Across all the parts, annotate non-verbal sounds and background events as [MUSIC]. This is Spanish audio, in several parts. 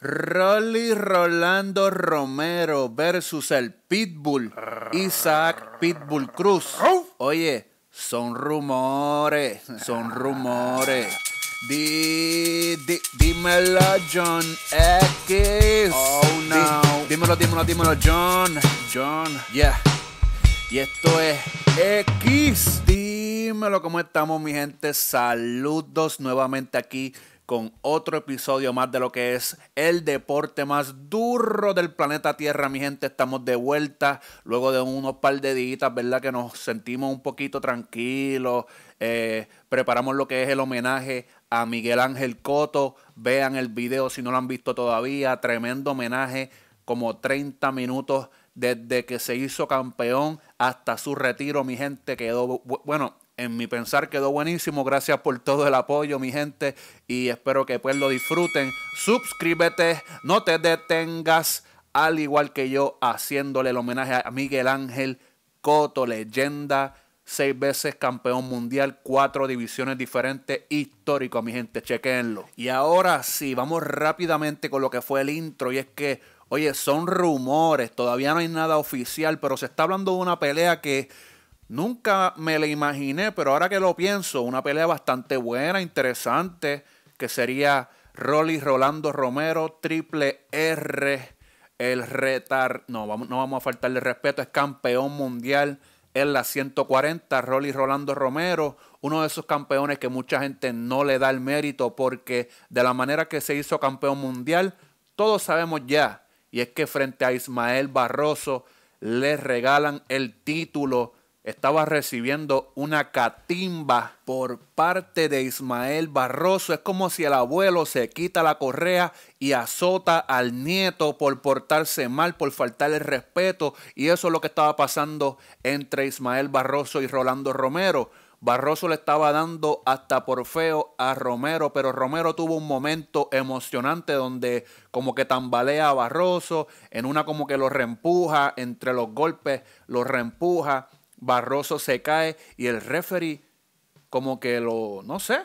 Rolly Rolando Romero versus el Pitbull Isaac Pitbull Cruz. Oye, son rumores, son rumores. dímelo John X. Oh dímelo, dímelo, dímelo John. John. Yeah. Y esto es X. Dímelo cómo estamos mi gente. Saludos nuevamente aquí con otro episodio más de lo que es el deporte más duro del planeta Tierra, mi gente. Estamos de vuelta luego de unos par de días, ¿verdad? Que nos sentimos un poquito tranquilos. Eh, preparamos lo que es el homenaje a Miguel Ángel Coto. Vean el video si no lo han visto todavía. Tremendo homenaje, como 30 minutos desde que se hizo campeón hasta su retiro, mi gente. Quedó, bueno, en mi pensar quedó buenísimo. Gracias por todo el apoyo, mi gente. Y espero que pues lo disfruten. Suscríbete, no te detengas. Al igual que yo, haciéndole el homenaje a Miguel Ángel Coto, leyenda, seis veces campeón mundial, cuatro divisiones diferentes, histórico, mi gente, chequenlo. Y ahora sí, vamos rápidamente con lo que fue el intro. Y es que, oye, son rumores, todavía no hay nada oficial, pero se está hablando de una pelea que Nunca me lo imaginé, pero ahora que lo pienso, una pelea bastante buena, interesante, que sería Rolly Rolando Romero, Triple R, el retar, no vamos, no vamos a faltarle respeto, es campeón mundial en la 140, Rolly Rolando Romero, uno de esos campeones que mucha gente no le da el mérito porque de la manera que se hizo campeón mundial, todos sabemos ya, y es que frente a Ismael Barroso le regalan el título estaba recibiendo una catimba por parte de Ismael Barroso. Es como si el abuelo se quita la correa y azota al nieto por portarse mal, por faltar el respeto. Y eso es lo que estaba pasando entre Ismael Barroso y Rolando Romero. Barroso le estaba dando hasta por feo a Romero, pero Romero tuvo un momento emocionante donde como que tambalea a Barroso, en una como que lo reempuja, entre los golpes lo reempuja Barroso se cae y el referee como que lo, no sé,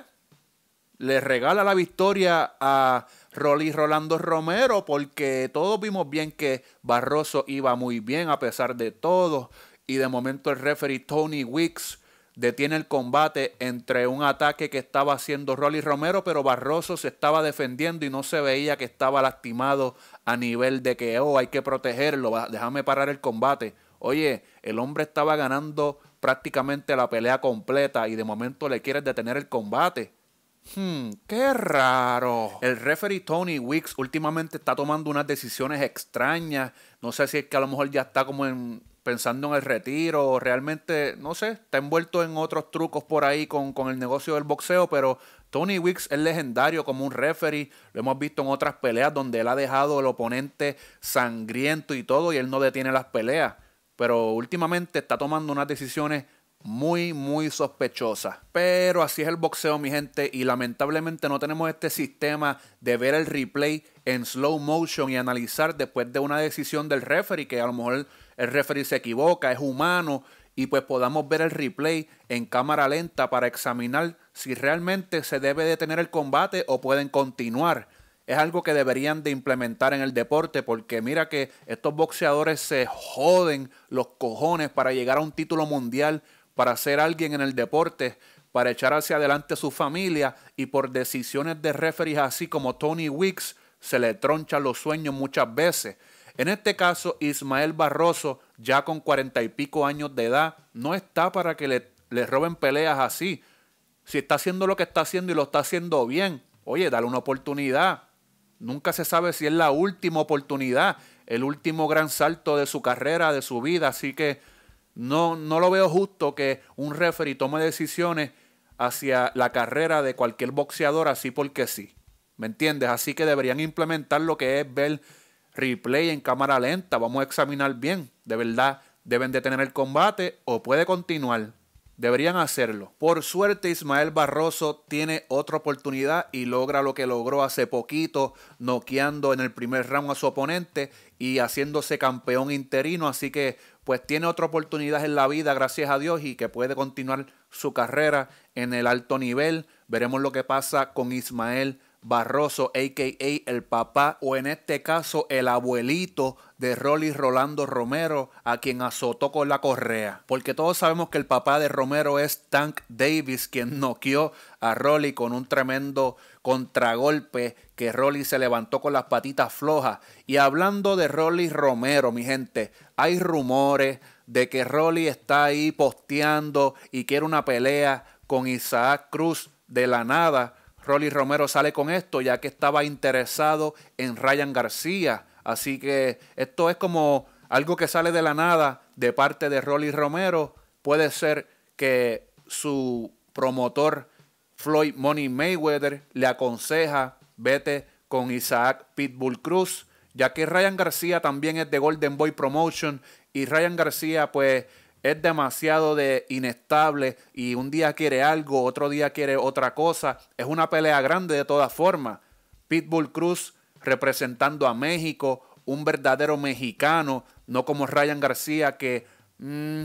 le regala la victoria a Rolly Rolando Romero porque todos vimos bien que Barroso iba muy bien a pesar de todo y de momento el referee Tony Wicks detiene el combate entre un ataque que estaba haciendo Rolly Romero, pero Barroso se estaba defendiendo y no se veía que estaba lastimado a nivel de que, oh, hay que protegerlo, déjame parar el combate. Oye, el hombre estaba ganando prácticamente la pelea completa y de momento le quieres detener el combate. Hmm, qué raro. El referee Tony Wicks últimamente está tomando unas decisiones extrañas. No sé si es que a lo mejor ya está como pensando en el retiro o realmente, no sé, está envuelto en otros trucos por ahí con, con el negocio del boxeo, pero Tony Wicks es legendario como un referee. Lo hemos visto en otras peleas donde él ha dejado al oponente sangriento y todo y él no detiene las peleas pero últimamente está tomando unas decisiones muy, muy sospechosas. Pero así es el boxeo, mi gente, y lamentablemente no tenemos este sistema de ver el replay en slow motion y analizar después de una decisión del referee, que a lo mejor el referee se equivoca, es humano, y pues podamos ver el replay en cámara lenta para examinar si realmente se debe detener el combate o pueden continuar es algo que deberían de implementar en el deporte, porque mira que estos boxeadores se joden los cojones para llegar a un título mundial, para ser alguien en el deporte, para echar hacia adelante su familia y por decisiones de referees así como Tony Wicks se le tronchan los sueños muchas veces. En este caso, Ismael Barroso, ya con cuarenta y pico años de edad, no está para que le, le roben peleas así. Si está haciendo lo que está haciendo y lo está haciendo bien, oye, dale una oportunidad. Nunca se sabe si es la última oportunidad, el último gran salto de su carrera, de su vida. Así que no, no lo veo justo que un referee tome decisiones hacia la carrera de cualquier boxeador así porque sí. ¿Me entiendes? Así que deberían implementar lo que es ver replay en cámara lenta. Vamos a examinar bien. De verdad, deben detener el combate o puede continuar. Deberían hacerlo. Por suerte Ismael Barroso tiene otra oportunidad y logra lo que logró hace poquito, noqueando en el primer round a su oponente y haciéndose campeón interino. Así que pues tiene otra oportunidad en la vida, gracias a Dios, y que puede continuar su carrera en el alto nivel. Veremos lo que pasa con Ismael Barroso, a.k.a. el papá, o en este caso el abuelito de Rolly Rolando Romero, a quien azotó con la correa. Porque todos sabemos que el papá de Romero es Tank Davis, quien noqueó a Rolly con un tremendo contragolpe que Rolly se levantó con las patitas flojas. Y hablando de Rolly Romero, mi gente, hay rumores de que Rolly está ahí posteando y quiere una pelea con Isaac Cruz de la nada Rolly Romero sale con esto, ya que estaba interesado en Ryan García. Así que esto es como algo que sale de la nada de parte de Rolly Romero. Puede ser que su promotor Floyd Money Mayweather le aconseja vete con Isaac Pitbull Cruz, ya que Ryan García también es de Golden Boy Promotion y Ryan García pues es demasiado de inestable y un día quiere algo, otro día quiere otra cosa. Es una pelea grande de todas formas. Pitbull Cruz representando a México, un verdadero mexicano, no como Ryan García que mm,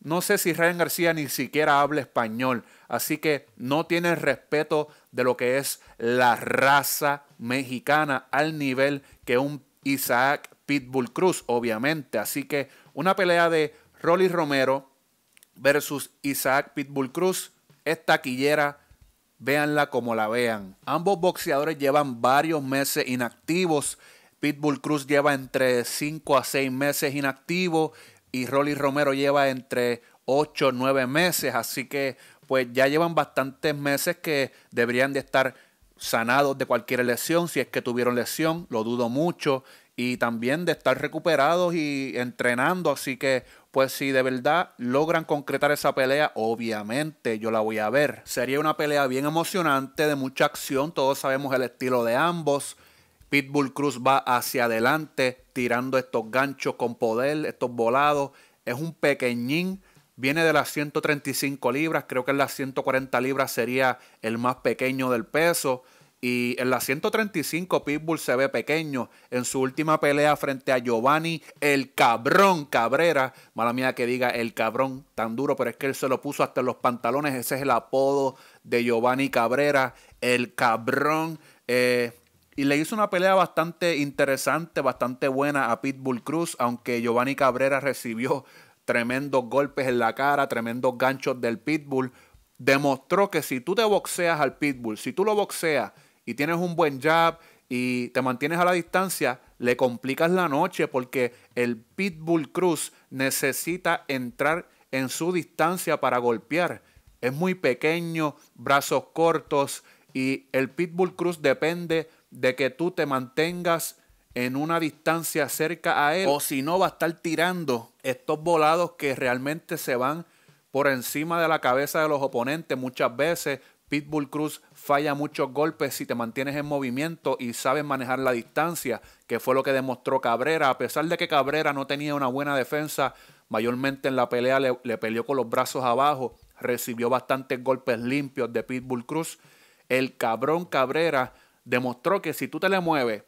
no sé si Ryan García ni siquiera habla español, así que no tiene respeto de lo que es la raza mexicana al nivel que un Isaac Pitbull Cruz, obviamente. Así que una pelea de Rolly Romero versus Isaac Pitbull Cruz. Es taquillera, véanla como la vean. Ambos boxeadores llevan varios meses inactivos. Pitbull Cruz lleva entre 5 a 6 meses inactivo y Rolly Romero lleva entre 8 a 9 meses. Así que pues ya llevan bastantes meses que deberían de estar sanados de cualquier lesión, si es que tuvieron lesión, lo dudo mucho, y también de estar recuperados y entrenando, así que pues si de verdad logran concretar esa pelea, obviamente yo la voy a ver. Sería una pelea bien emocionante, de mucha acción, todos sabemos el estilo de ambos. Pitbull Cruz va hacia adelante, tirando estos ganchos con poder, estos volados. Es un pequeñín, viene de las 135 libras, creo que en las 140 libras sería el más pequeño del peso. Y en la 135 Pitbull se ve pequeño en su última pelea frente a Giovanni el cabrón Cabrera. Mala mía que diga el cabrón tan duro, pero es que él se lo puso hasta los pantalones. Ese es el apodo de Giovanni Cabrera, el cabrón. Eh, y le hizo una pelea bastante interesante, bastante buena a Pitbull Cruz, aunque Giovanni Cabrera recibió tremendos golpes en la cara, tremendos ganchos del Pitbull. Demostró que si tú te boxeas al Pitbull, si tú lo boxeas, y tienes un buen jab y te mantienes a la distancia, le complicas la noche porque el Pitbull Cruz necesita entrar en su distancia para golpear. Es muy pequeño, brazos cortos y el Pitbull Cruz depende de que tú te mantengas en una distancia cerca a él o si no va a estar tirando estos volados que realmente se van por encima de la cabeza de los oponentes muchas veces Pitbull Cruz falla muchos golpes si te mantienes en movimiento y sabes manejar la distancia, que fue lo que demostró Cabrera. A pesar de que Cabrera no tenía una buena defensa, mayormente en la pelea le, peleó con los brazos abajo, recibió bastantes golpes limpios de Pitbull Cruz. El cabrón Cabrera demostró que si tú te le mueves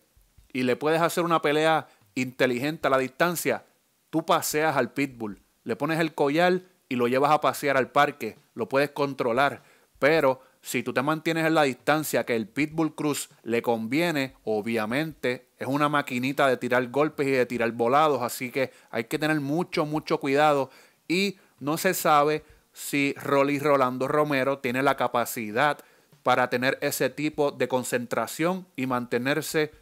y le puedes hacer una pelea inteligente a la distancia, tú paseas al Pitbull, le pones el collar y lo llevas a pasear al parque, lo puedes controlar, pero si tú te mantienes en la distancia que el Pitbull Cruz le conviene, obviamente es una maquinita de tirar golpes y de tirar volados, así que hay que tener mucho, mucho cuidado y no se sabe si Rolly Rolando Romero tiene la capacidad para tener ese tipo de concentración y mantenerse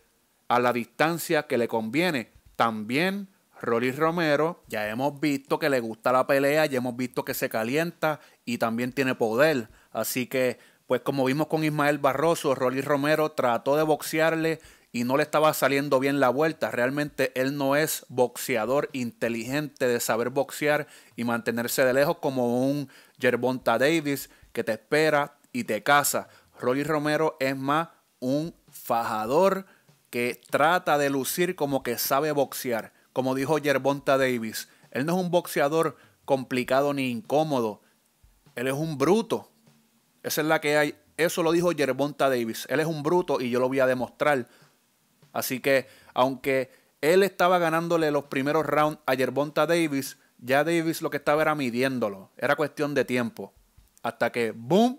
a la distancia que le conviene. También Rolly Romero, ya hemos visto que le gusta la pelea, ya hemos visto que se calienta y también tiene poder. Así que, pues como vimos con Ismael Barroso, Rolly Romero trató de boxearle y no le estaba saliendo bien la vuelta. Realmente él no es boxeador inteligente de saber boxear y mantenerse de lejos como un Yerbonta Davis que te espera y te casa. Rolly Romero es más un fajador que trata de lucir como que sabe boxear. Como dijo Yerbonta Davis, él no es un boxeador complicado ni incómodo. Él es un bruto esa es la que hay. Eso lo dijo Yerbonta Davis. Él es un bruto y yo lo voy a demostrar. Así que, aunque él estaba ganándole los primeros rounds a Yerbonta Davis, ya Davis lo que estaba era midiéndolo. Era cuestión de tiempo. Hasta que, ¡boom!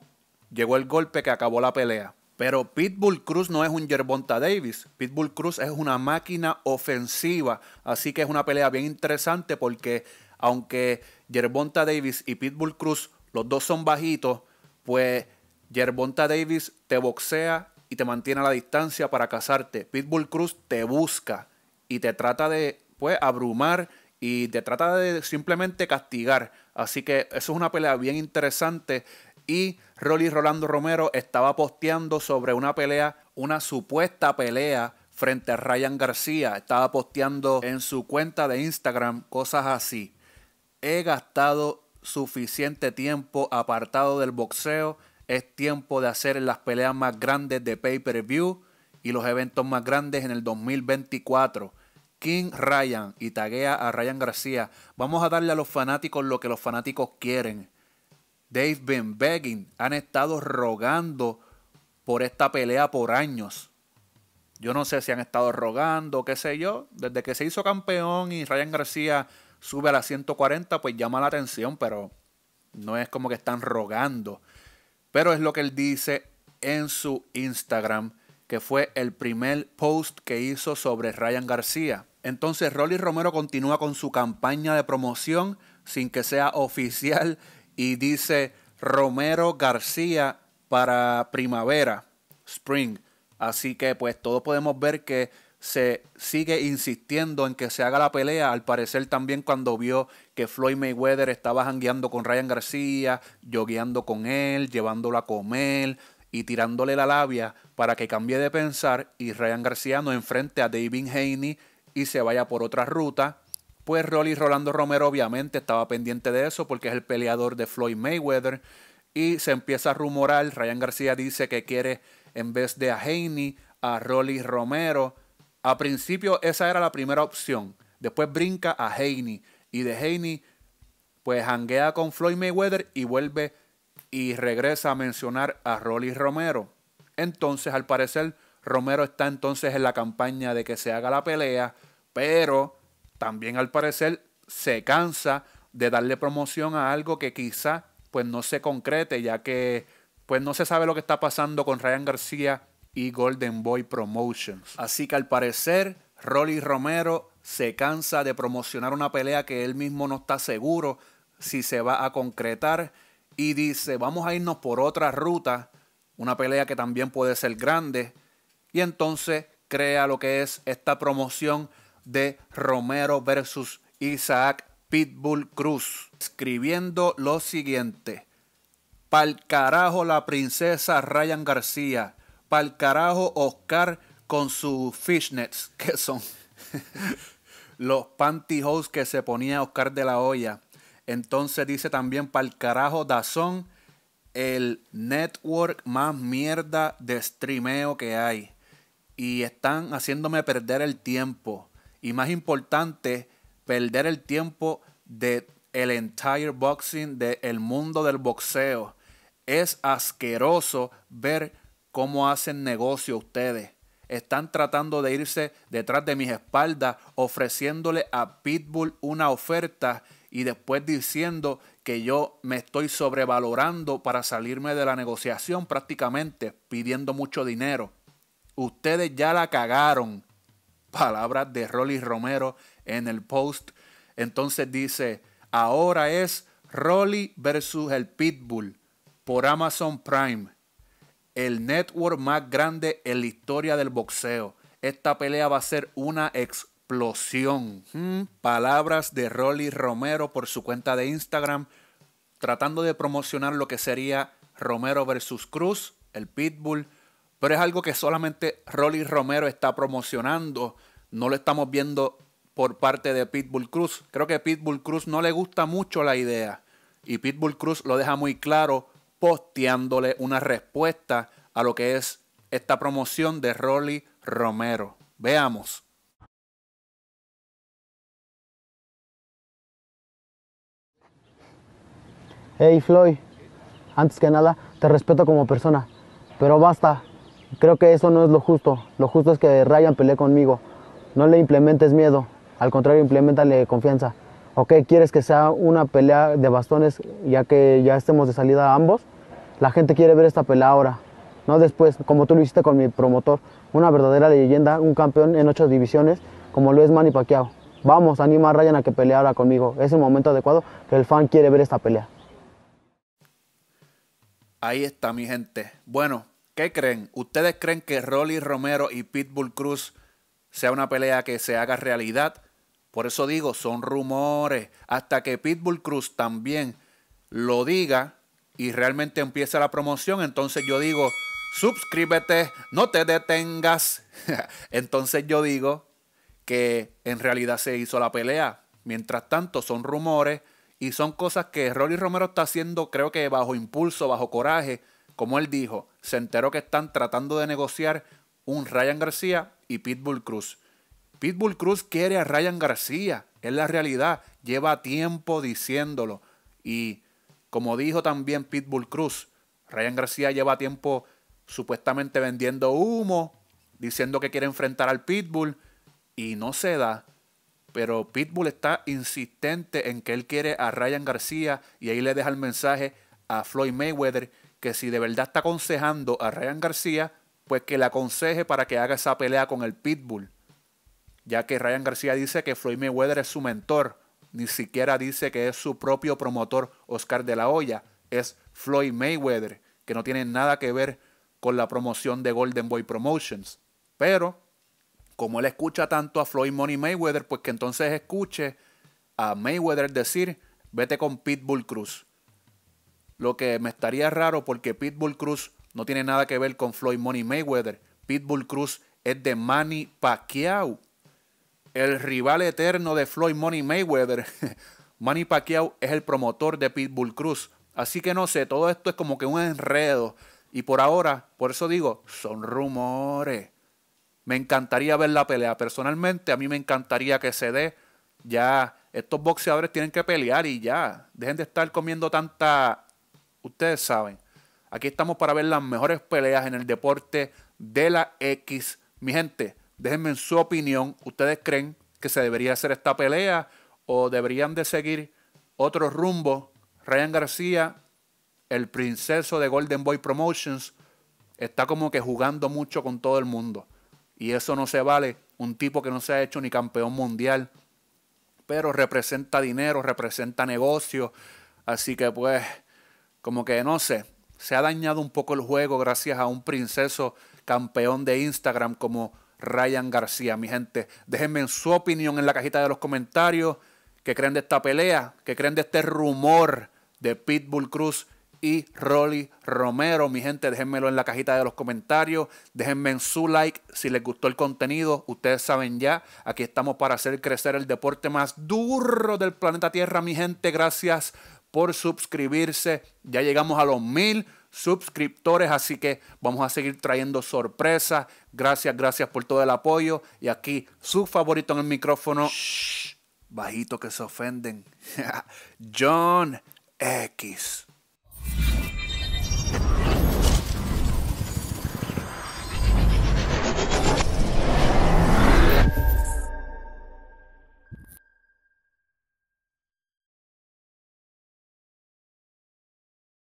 Llegó el golpe que acabó la pelea. Pero Pitbull Cruz no es un Yerbonta Davis. Pitbull Cruz es una máquina ofensiva. Así que es una pelea bien interesante porque aunque Yerbonta Davis y Pitbull Cruz, los dos son bajitos, pues Yerbonta Davis te boxea y te mantiene a la distancia para casarte. Pitbull Cruz te busca y te trata de pues, abrumar y te trata de simplemente castigar. Así que eso es una pelea bien interesante. Y Rolly Rolando Romero estaba posteando sobre una pelea, una supuesta pelea frente a Ryan García. Estaba posteando en su cuenta de Instagram cosas así. He gastado suficiente tiempo apartado del boxeo. Es tiempo de hacer las peleas más grandes de pay-per-view y los eventos más grandes en el 2024. King Ryan y taguea a Ryan García. Vamos a darle a los fanáticos lo que los fanáticos quieren. Dave been Begging han estado rogando por esta pelea por años. Yo no sé si han estado rogando, qué sé yo. Desde que se hizo campeón y Ryan García sube a las 140, pues llama la atención, pero no es como que están rogando. Pero es lo que él dice en su Instagram, que fue el primer post que hizo sobre Ryan García. Entonces Rolly Romero continúa con su campaña de promoción sin que sea oficial y dice Romero García para primavera, spring. Así que pues todos podemos ver que se sigue insistiendo en que se haga la pelea, al parecer también cuando vio que Floyd Mayweather estaba jangueando con Ryan García, yogueando con él, llevándolo a comer y tirándole la labia para que cambie de pensar y Ryan García no enfrente a David Haney y se vaya por otra ruta. Pues Rolly Rolando Romero obviamente estaba pendiente de eso porque es el peleador de Floyd Mayweather y se empieza a rumorar, Ryan García dice que quiere en vez de a Haney, a Rolly Romero a principio esa era la primera opción. Después brinca a Heine. Y de Heine. pues hanguea con Floyd Mayweather y vuelve y regresa a mencionar a Rolly Romero. Entonces, al parecer, Romero está entonces en la campaña de que se haga la pelea, pero también al parecer se cansa de darle promoción a algo que quizá pues no se concrete, ya que pues no se sabe lo que está pasando con Ryan García y Golden Boy Promotions. Así que al parecer, Rolly Romero se cansa de promocionar una pelea que él mismo no está seguro si se va a concretar y dice, vamos a irnos por otra ruta, una pelea que también puede ser grande. Y entonces crea lo que es esta promoción de Romero versus Isaac Pitbull Cruz, escribiendo lo siguiente. Pal carajo la princesa Ryan García pa'l carajo Oscar con sus fishnets, [LAUGHS] que son los pantyhose que se ponía Oscar de la olla Entonces dice también pa'l carajo Dazón, el network más mierda de streameo que hay. Y están haciéndome perder el tiempo. Y más importante, perder el tiempo de el entire boxing, del el mundo del boxeo. Es asqueroso ver cómo hacen negocio ustedes. Están tratando de irse detrás de mis espaldas, ofreciéndole a Pitbull una oferta y después diciendo que yo me estoy sobrevalorando para salirme de la negociación prácticamente, pidiendo mucho dinero. Ustedes ya la cagaron. Palabras de Rolly Romero en el post. Entonces dice, ahora es Rolly versus el Pitbull por Amazon Prime el network más grande en la historia del boxeo. Esta pelea va a ser una explosión. Hmm, palabras de Rolly Romero por su cuenta de Instagram, tratando de promocionar lo que sería Romero versus Cruz, el Pitbull. Pero es algo que solamente Rolly Romero está promocionando. No lo estamos viendo por parte de Pitbull Cruz. Creo que Pitbull Cruz no le gusta mucho la idea. Y Pitbull Cruz lo deja muy claro posteándole una respuesta a lo que es esta promoción de Rolly Romero. Veamos. Hey Floyd, antes que nada te respeto como persona, pero basta. Creo que eso no es lo justo. Lo justo es que Ryan pelee conmigo. No le implementes miedo, al contrario, implementale confianza ok, quieres que sea una pelea de bastones ya que ya estemos de salida ambos, la gente quiere ver esta pelea ahora, no después, como tú lo hiciste con mi promotor, una verdadera leyenda, un campeón en ocho divisiones, como lo es Manny Pacquiao. Vamos, anima a Ryan a que pelee ahora conmigo, es el momento adecuado que el fan quiere ver esta pelea. Ahí está mi gente. Bueno, ¿qué creen? ¿Ustedes creen que Rolly Romero y Pitbull Cruz sea una pelea que se haga realidad? Por eso digo, son rumores. Hasta que Pitbull Cruz también lo diga y realmente empiece la promoción, entonces yo digo, suscríbete, no te detengas. [LAUGHS] entonces yo digo que en realidad se hizo la pelea. Mientras tanto, son rumores y son cosas que Rolly Romero está haciendo, creo que bajo impulso, bajo coraje. Como él dijo, se enteró que están tratando de negociar un Ryan García y Pitbull Cruz. Pitbull Cruz quiere a Ryan García, es la realidad, lleva tiempo diciéndolo. Y como dijo también Pitbull Cruz, Ryan García lleva tiempo supuestamente vendiendo humo, diciendo que quiere enfrentar al Pitbull y no se da. Pero Pitbull está insistente en que él quiere a Ryan García y ahí le deja el mensaje a Floyd Mayweather que si de verdad está aconsejando a Ryan García, pues que le aconseje para que haga esa pelea con el Pitbull ya que Ryan García dice que Floyd Mayweather es su mentor, ni siquiera dice que es su propio promotor Oscar de la Hoya, es Floyd Mayweather, que no tiene nada que ver con la promoción de Golden Boy Promotions. Pero, como él escucha tanto a Floyd Money Mayweather, pues que entonces escuche a Mayweather decir, vete con Pitbull Cruz. Lo que me estaría raro porque Pitbull Cruz no tiene nada que ver con Floyd Money Mayweather. Pitbull Cruz es de Manny Pacquiao, el rival eterno de Floyd Money Mayweather, [LAUGHS] Manny Pacquiao, es el promotor de Pitbull Cruz. Así que no sé, todo esto es como que un enredo. Y por ahora, por eso digo, son rumores. Me encantaría ver la pelea. Personalmente, a mí me encantaría que se dé. Ya, estos boxeadores tienen que pelear y ya. Dejen de estar comiendo tanta... Ustedes saben. Aquí estamos para ver las mejores peleas en el deporte de la X. Mi gente, Déjenme en su opinión, ¿ustedes creen que se debería hacer esta pelea o deberían de seguir otro rumbo? Ryan García, el princeso de Golden Boy Promotions, está como que jugando mucho con todo el mundo. Y eso no se vale. Un tipo que no se ha hecho ni campeón mundial, pero representa dinero, representa negocio. Así que pues, como que no sé, se ha dañado un poco el juego gracias a un princeso campeón de Instagram como Ryan García. Mi gente, déjenme en su opinión en la cajita de los comentarios qué creen de esta pelea, qué creen de este rumor de Pitbull Cruz y Rolly Romero. Mi gente, déjenmelo en la cajita de los comentarios. Déjenme en su like si les gustó el contenido. Ustedes saben ya, aquí estamos para hacer crecer el deporte más duro del planeta Tierra, mi gente. Gracias por suscribirse. Ya llegamos a los mil suscriptores, así que vamos a seguir trayendo sorpresas. Gracias, gracias por todo el apoyo. Y aquí su favorito en el micrófono, bajito que se ofenden, [LAUGHS] John X.